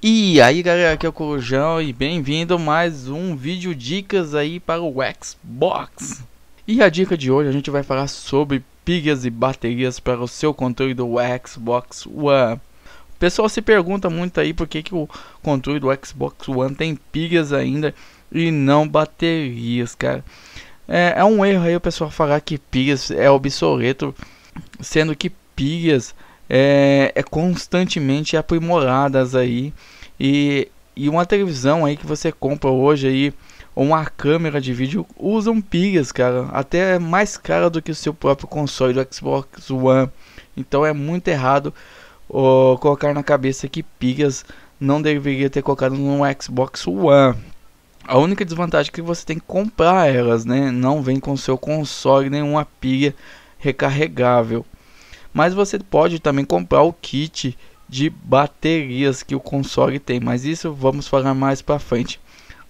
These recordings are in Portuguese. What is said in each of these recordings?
E aí galera, aqui é o Corujão e bem-vindo a mais um vídeo dicas aí para o Xbox. E a dica de hoje a gente vai falar sobre pilhas e baterias para o seu controle do Xbox One. O pessoal se pergunta muito aí por que, que o controle do Xbox One tem pilhas ainda e não baterias, cara. É, é um erro aí o pessoal falar que pilhas é obsoleto, sendo que pilhas é, é constantemente aprimoradas aí e, e uma televisão aí que você compra hoje aí ou uma câmera de vídeo usam pilhas, cara, até é mais cara do que o seu próprio console do Xbox One. Então é muito errado oh, colocar na cabeça que pilhas não deveria ter colocado no Xbox One. A única desvantagem é que você tem que comprar elas, né? Não vem com seu console nenhuma pilha recarregável. Mas você pode também comprar o kit de baterias que o console tem, mas isso vamos falar mais para frente.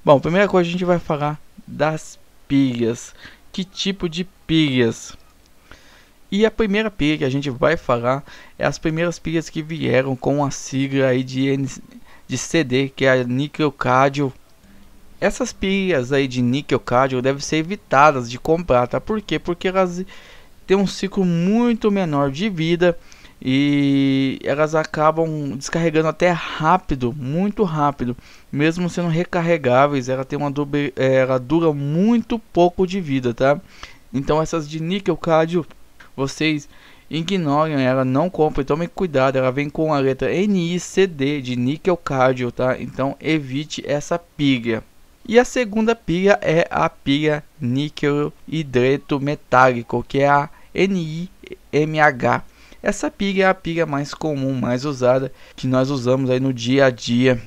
Bom, primeira coisa a gente vai falar das pilhas. Que tipo de pilhas? E a primeira pilha que a gente vai falar é as primeiras pilhas que vieram com a sigla aí de, N de CD, que é a níquel cádio. Essas pilhas aí de níquel cádio devem ser evitadas de comprar, tá? Por quê? Porque elas têm um ciclo muito menor de vida e elas acabam descarregando até rápido, muito rápido, mesmo sendo recarregáveis, ela tem uma é, ela dura muito pouco de vida, tá? Então essas de níquel cádio, vocês ignorem ela, não comprem, tomem cuidado, ela vem com a letra NICD de níquel cádio, tá? Então evite essa pilha. E a segunda pilha é a pilha níquel hidreto metálico, que é a NIMH. Essa piga é a piga mais comum, mais usada, que nós usamos aí no dia a dia,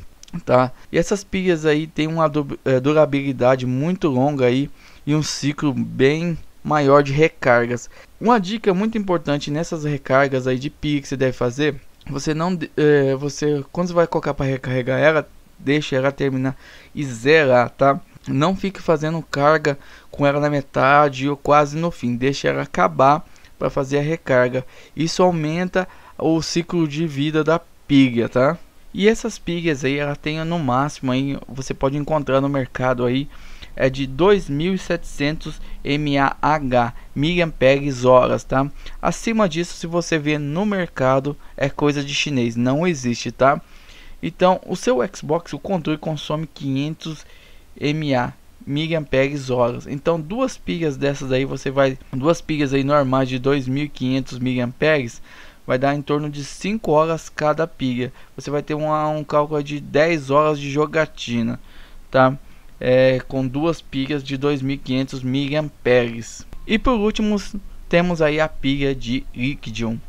tá? E essas pigas aí tem uma eh, durabilidade muito longa aí e um ciclo bem maior de recargas. Uma dica muito importante nessas recargas aí de piga que você deve fazer, você não, é, você quando você vai colocar para recarregar ela, deixa ela terminar e zerar, tá? Não fique fazendo carga com ela na metade ou quase no fim, deixa ela acabar para fazer a recarga. Isso aumenta o ciclo de vida da pilha, tá? E essas pilhas aí, ela tem no máximo aí, você pode encontrar no mercado aí é de 2.700 mAh, miliamperes horas, tá? Acima disso, se você vê no mercado, é coisa de chinês, não existe, tá? Então, o seu Xbox, o controle consome 500 mAh miliamperes horas. Então duas pilhas dessas aí você vai duas pilhas aí normais de 2500 miliamperes vai dar em torno de 5 horas cada pilha. Você vai ter uma, um cálculo de 10 horas de jogatina, tá? É, com duas pilhas de 2500 miliamperes. E por último, temos aí a pilha de Liquidium.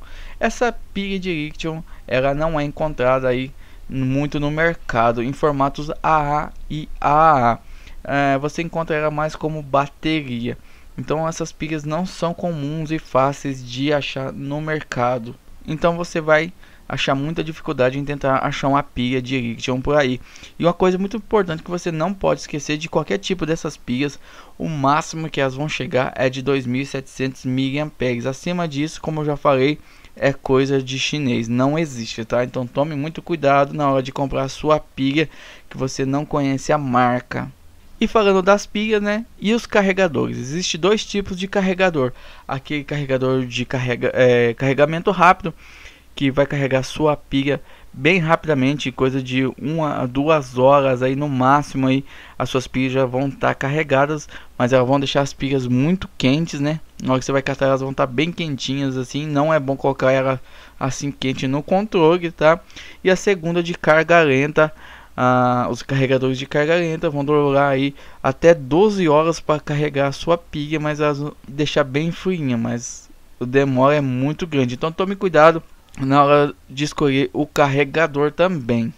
Essa pilha de Liquidium, ela não é encontrada aí muito no mercado em formatos AA e AAA é, você encontra ela mais como bateria. Então essas pilhas não são comuns e fáceis de achar no mercado. Então você vai achar muita dificuldade em tentar achar uma pilha de lithium por aí. E uma coisa muito importante que você não pode esquecer de qualquer tipo dessas pilhas, o máximo que elas vão chegar é de 2700 mAh. Acima disso, como eu já falei, é coisa de chinês, não existe, tá? Então tome muito cuidado na hora de comprar sua pilha que você não conhece a marca. E falando das pilhas, né? E os carregadores. Existem dois tipos de carregador. Aquele carregador de carrega, é, carregamento rápido, que vai carregar sua pilha bem rapidamente, coisa de uma a duas horas aí no máximo aí as suas pilhas já vão estar tá carregadas, mas elas vão deixar as pilhas muito quentes, né? Na hora que você vai catar elas vão estar tá bem quentinhas assim, não é bom colocar ela assim quente no controle, tá? E a segunda de carga lenta ah, os carregadores de carga lenta vão durar aí até 12 horas para carregar a sua pilha, mas elas deixar bem fria, mas o demora é muito grande. Então tome cuidado na hora de escolher o carregador também.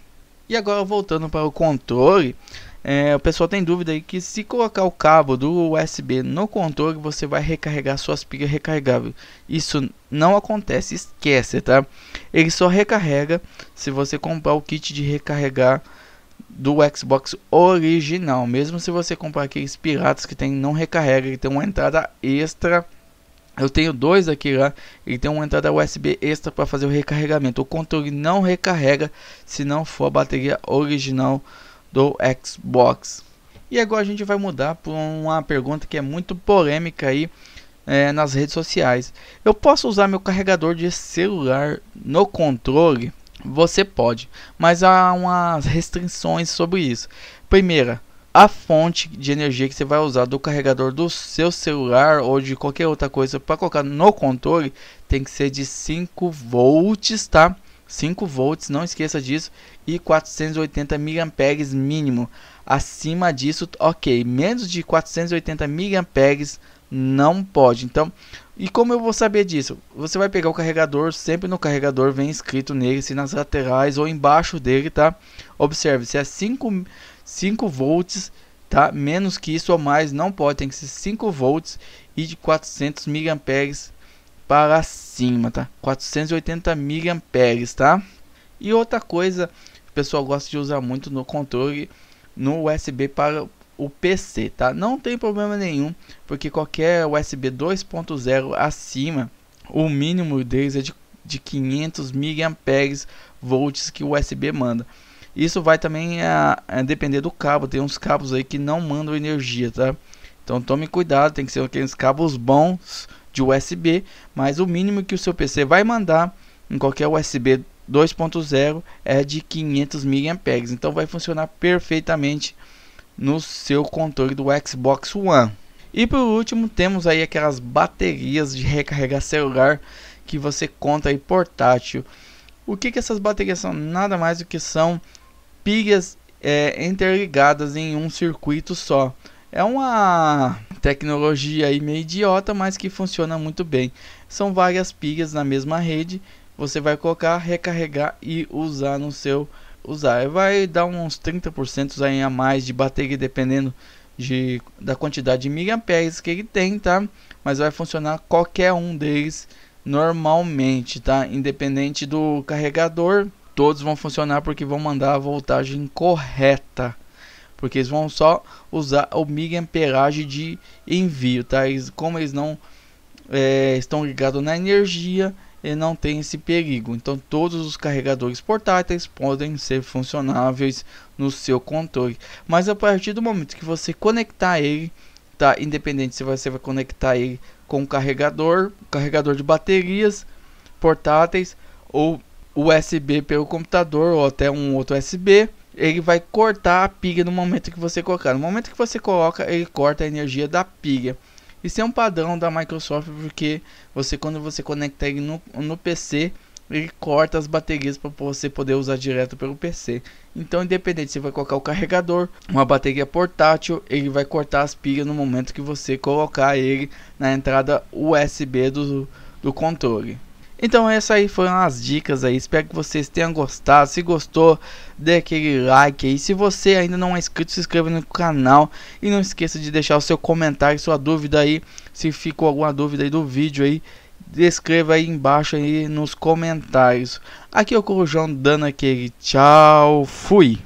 E agora voltando para o controle, é, o pessoal tem dúvida aí que se colocar o cabo do USB no controle, você vai recarregar suas pilhas recarregáveis. Isso não acontece, esquece, tá? Ele só recarrega se você comprar o kit de recarregar do Xbox original. Mesmo se você comprar aqueles piratas que tem não recarrega, ele tem uma entrada extra. Eu tenho dois aqui lá, né? ele tem uma entrada USB extra para fazer o recarregamento. O controle não recarrega se não for a bateria original do Xbox. E agora a gente vai mudar para uma pergunta que é muito polêmica aí é, nas redes sociais. Eu posso usar meu carregador de celular no controle? Você pode, mas há umas restrições sobre isso. Primeira, a fonte de energia que você vai usar do carregador do seu celular ou de qualquer outra coisa para colocar no controle tem que ser de 5 volts, tá? 5 volts, não esqueça disso, e 480 mAh mínimo. Acima disso, ok, menos de 480 mAh não pode. Então, e como eu vou saber disso? Você vai pegar o carregador, sempre no carregador vem escrito nele, se nas laterais ou embaixo dele, tá? Observe, se é 5, 5 volts, tá? Menos que isso ou mais não pode, tem que ser 5 volts e de 400 mAh para cima, tá? 480 miliamperes, tá? E outra coisa que o pessoal gosta de usar muito no controle no USB para o PC, tá? Não tem problema nenhum, porque qualquer USB 2.0 acima, o mínimo deles é de, de 500 miliamperes volts que o USB manda. Isso vai também a, a, depender do cabo. Tem uns cabos aí que não mandam energia, tá? Então tome cuidado, tem que ser aqueles cabos bons de USB, mas o mínimo que o seu PC vai mandar em qualquer USB 2.0 é de 500 mAh. Então vai funcionar perfeitamente no seu controle do Xbox One. E por último, temos aí aquelas baterias de recarregar celular que você conta aí portátil. O que, que essas baterias são? Nada mais do que são pilhas é, interligadas em um circuito só. É uma tecnologia aí meio idiota, mas que funciona muito bem. São várias pilhas na mesma rede, você vai colocar, recarregar e usar no seu usar. Vai dar uns 30% aí a mais de bateria dependendo de, da quantidade de miliamperes que ele tem, tá? Mas vai funcionar qualquer um deles normalmente, tá? Independente do carregador, todos vão funcionar porque vão mandar a voltagem correta porque eles vão só usar o mega amperagem de envio, tá? Eles, como eles não é, estão ligados na energia, e não tem esse perigo. Então todos os carregadores portáteis podem ser funcionáveis no seu controle. Mas a partir do momento que você conectar ele, tá? Independente se você vai conectar ele com o carregador, carregador de baterias portáteis ou USB pelo computador ou até um outro USB, ele vai cortar a pilha no momento que você colocar. No momento que você coloca, ele corta a energia da pilha. Isso é um padrão da Microsoft porque você quando você conecta ele no, no PC, ele corta as baterias para você poder usar direto pelo PC. Então, independente se vai colocar o carregador, uma bateria portátil, ele vai cortar as pilhas no momento que você colocar ele na entrada USB do, do controle. Então essa aí foram as dicas aí, espero que vocês tenham gostado, se gostou, dê aquele like aí, se você ainda não é inscrito, se inscreva no canal e não esqueça de deixar o seu comentário, sua dúvida aí, se ficou alguma dúvida aí do vídeo aí, escreva aí embaixo aí nos comentários. Aqui é o Corujão dando aquele tchau, fui!